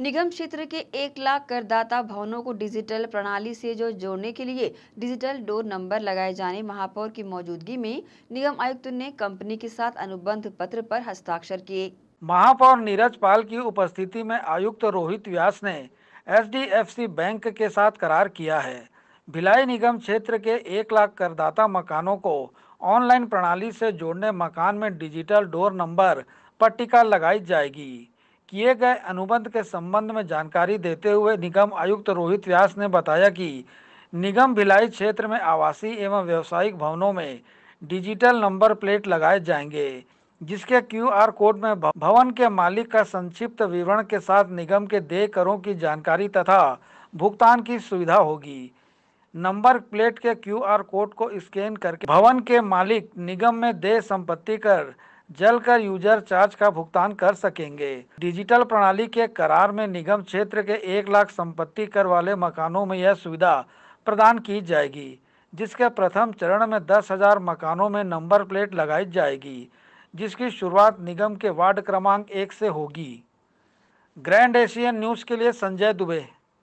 निगम क्षेत्र के एक लाख करदाता भवनों को डिजिटल प्रणाली से जो जोड़ने के लिए डिजिटल डोर नंबर लगाए जाने महापौर की मौजूदगी में निगम आयुक्त ने कंपनी के साथ अनुबंध पत्र पर हस्ताक्षर किए महापौर नीरज पाल की उपस्थिति में आयुक्त रोहित व्यास ने एचडीएफसी बैंक के साथ करार किया है भिलाई निगम क्षेत्र के एक लाख करदाता मकानों को ऑनलाइन प्रणाली से जोड़ने मकान में डिजिटल डोर नंबर पट्टिका लगाई जाएगी किए गए अनुबंध के संबंध में जानकारी देते हुए निगम आयुक्त रोहित व्यास ने बताया कि निगम भिलाई क्षेत्र में आवासीय एवं व्यवसायिक भवनों में डिजिटल नंबर प्लेट लगाए जाएंगे जिसके क्यूआर कोड में भवन के मालिक का संक्षिप्त विवरण के साथ निगम के देय करों की जानकारी तथा भुगतान की सुविधा होगी नंबर प्लेट के क्यूआर कोड को स्कैन करके भवन के मालिक निगम में देय संपत्ति कर जल कर यूजर चार्ज का भुगतान कर सकेंगे डिजिटल प्रणाली के करार में निगम क्षेत्र के एक लाख संपत्ति कर वाले मकानों में यह सुविधा प्रदान की जाएगी जिसके प्रथम चरण में दस हजार मकानों में नंबर प्लेट लगाई जाएगी जिसकी शुरुआत निगम के वार्ड क्रमांक एक से होगी ग्रैंड एशियन न्यूज़ के लिए संजय दुबे